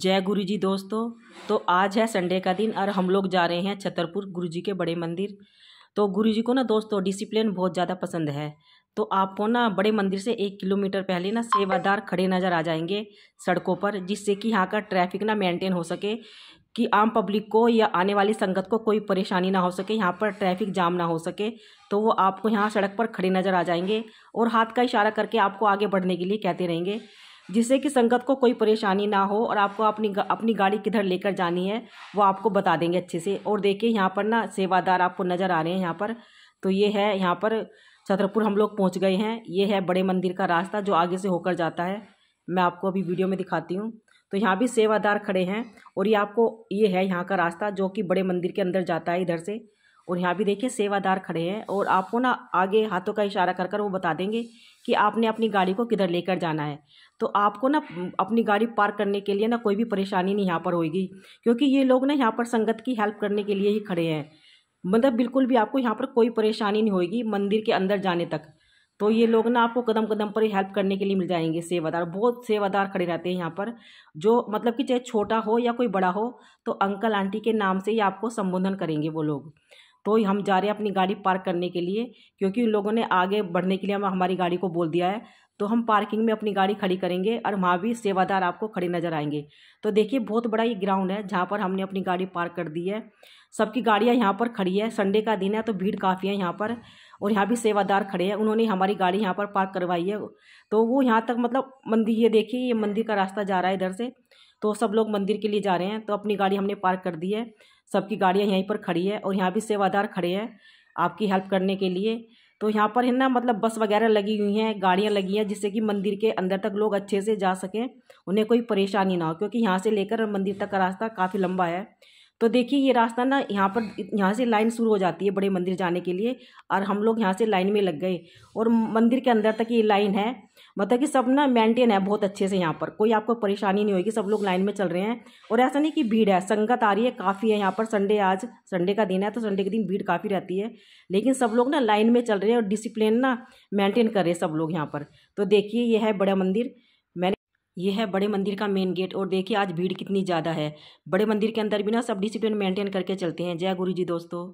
जय गुरु जी दोस्तों तो आज है संडे का दिन और हम लोग जा रहे हैं छतरपुर गुरु जी के बड़े मंदिर तो गुरु जी को ना दोस्तों डिसिप्लिन बहुत ज़्यादा पसंद है तो आपको ना बड़े मंदिर से एक किलोमीटर पहले ना सेवादार खड़े नज़र आ जाएंगे सड़कों पर जिससे कि यहाँ का ट्रैफिक ना मेंटेन हो सके कि आम पब्लिक को या आने वाली संगत को कोई परेशानी ना हो सके यहाँ पर ट्रैफिक जाम ना हो सके तो वो आपको यहाँ सड़क पर खड़े नज़र आ जाएंगे और हाथ का इशारा करके आपको आगे बढ़ने के लिए कहते रहेंगे जिससे कि संगत को कोई परेशानी ना हो और आपको अपनी अपनी गाड़ी किधर लेकर जानी है वो आपको बता देंगे अच्छे से और देखिए यहाँ पर ना सेवादार आपको नज़र आ रहे हैं यहाँ पर तो ये है यहाँ पर छतरपुर हम लोग पहुँच गए हैं ये है बड़े मंदिर का रास्ता जो आगे से होकर जाता है मैं आपको अभी वीडियो में दिखाती हूँ तो यहाँ भी सेवादार खड़े हैं और ये आपको ये है यहाँ का रास्ता जो कि बड़े मंदिर के अंदर जाता है इधर से और यहाँ भी देखिए सेवादार खड़े हैं और आपको ना आगे हाथों का इशारा कर कर वो बता देंगे कि आपने अपनी गाड़ी को किधर लेकर जाना है तो आपको ना अपनी गाड़ी पार्क करने के लिए ना कोई भी परेशानी नहीं यहाँ पर होगी क्योंकि ये लोग ना यहाँ पर संगत की हेल्प करने के लिए ही खड़े हैं मतलब बिल्कुल भी आपको यहाँ पर कोई परेशानी नहीं होगी मंदिर के अंदर जाने तक तो ये लोग ना आपको कदम कदम पर हेल्प करने के लिए मिल जाएंगे सेवादार बहुत सेवादार खड़े रहते हैं यहाँ पर जो मतलब कि चाहे छोटा हो या कोई बड़ा हो तो अंकल आंटी के नाम से ही आपको संबोधन करेंगे वो लोग तो हम जा रहे हैं अपनी गाड़ी पार्क करने के लिए क्योंकि उन लोगों ने आगे बढ़ने के लिए हम हमारी गाड़ी को बोल दिया है तो हम पार्किंग में अपनी गाड़ी खड़ी करेंगे और वहाँ भी सेवादार आपको खड़े नजर आएंगे तो देखिए बहुत बड़ा ये ग्राउंड है जहाँ पर हमने अपनी गाड़ी पार्क कर दी है सबकी गाड़ियाँ यहाँ पर खड़ी है संडे का दिन है तो भीड़ काफ़ी है यहाँ पर और यहाँ भी सेवादार खड़े हैं उन्होंने हमारी गाड़ी यहाँ पर पार्क करवाई है तो वो यहाँ तक मतलब मंदिर ये देखिए ये मंदिर का रास्ता जा रहा है इधर से तो सब लोग मंदिर के लिए जा रहे हैं तो अपनी गाड़ी हमने पार्क कर दी है सबकी गाड़ियाँ यहीं पर खड़ी है और यहाँ भी सेवादार खड़े हैं आपकी हेल्प करने के लिए तो यहाँ पर है ना मतलब बस वगैरह लगी हुई हैं गाड़ियाँ लगी हैं जिससे कि मंदिर के अंदर तक लोग अच्छे से जा सकें उन्हें कोई परेशानी ना हो क्योंकि यहाँ से लेकर मंदिर तक का रास्ता काफ़ी लंबा है तो देखिए ये रास्ता ना यहाँ पर यहाँ से लाइन शुरू हो जाती है बड़े मंदिर जाने के लिए और हम लोग यहाँ से लाइन में लग गए और मंदिर के अंदर तक ये लाइन है मतलब कि सब ना मेंटेन है बहुत अच्छे से यहाँ पर कोई आपको परेशानी नहीं होगी सब लोग लाइन में चल रहे हैं और ऐसा नहीं कि भीड़ है संगत आ रही है काफ़ी है यहाँ पर संडे आज संडे का दिन है तो संडे के दिन भीड़ काफ़ी रहती है लेकिन सब लोग ना लाइन में चल रहे हैं और डिसिप्लिन ना मेंटेन कर रहे हैं सब लोग यहाँ पर तो देखिए ये है बड़ा मंदिर यह है बड़े मंदिर का मेन गेट और देखिए आज भीड़ कितनी ज़्यादा है बड़े मंदिर के अंदर भी ना सब डिसिप्लिन मेंटेन करके चलते हैं जय गुरु जी दोस्तों